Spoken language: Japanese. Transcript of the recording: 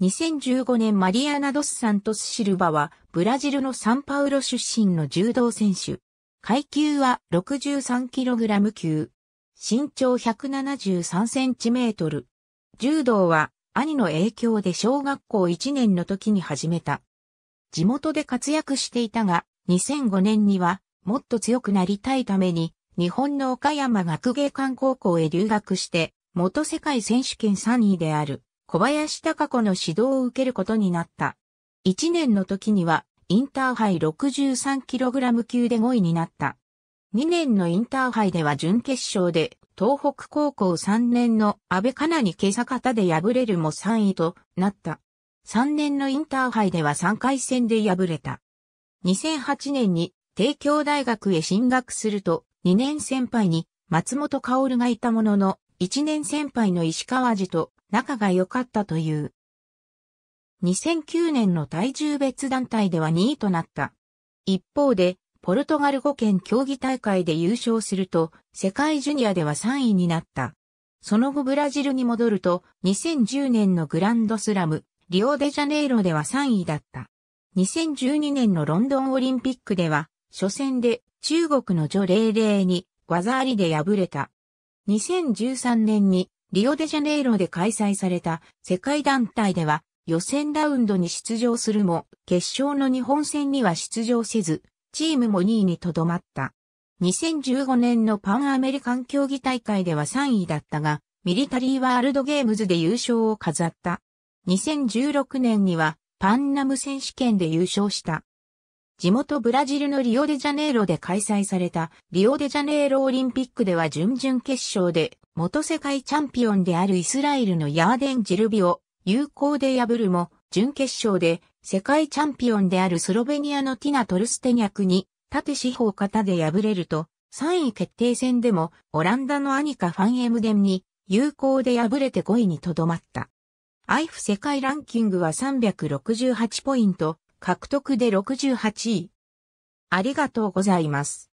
2015年マリアナ・ドス・サントス・シルバは、ブラジルのサンパウロ出身の柔道選手。階級は 63kg 級。身長 173cm。柔道は、兄の影響で小学校1年の時に始めた。地元で活躍していたが、2005年には、もっと強くなりたいために、日本の岡山学芸館高校へ留学して、元世界選手権3位である。小林隆子の指導を受けることになった。1年の時には、インターハイ 63kg 級で5位になった。2年のインターハイでは準決勝で、東北高校3年の安倍かなに今朝方で敗れるも3位となった。3年のインターハイでは3回戦で敗れた。2008年に帝京大学へ進学すると、2年先輩に松本薫がいたものの、1年先輩の石川寺と仲が良かったという。2009年の体重別団体では2位となった。一方で、ポルトガル語圏競技大会で優勝すると、世界ジュニアでは3位になった。その後ブラジルに戻ると、2010年のグランドスラム、リオデジャネイロでは3位だった。2012年のロンドンオリンピックでは、初戦で中国の女0 0に技ありで敗れた。2013年にリオデジャネイロで開催された世界団体では予選ラウンドに出場するも、決勝の日本戦には出場せず、チームも2位にとどまった。2015年のパンアメリカン競技大会では3位だったが、ミリタリーワールドゲームズで優勝を飾った。2016年にはパンナム選手権で優勝した。地元ブラジルのリオデジャネイロで開催されたリオデジャネイロオリンピックでは準々決勝で元世界チャンピオンであるイスラエルのヤーデン・ジルビを有効で破るも準決勝で世界チャンピオンであるスロベニアのティナ・トルステニャクに縦四方型で敗れると3位決定戦でもオランダのアニカ・ファンエムデンに有効で敗れて5位にとどまった。アイフ世界ランキングは368ポイント、獲得で68位。ありがとうございます。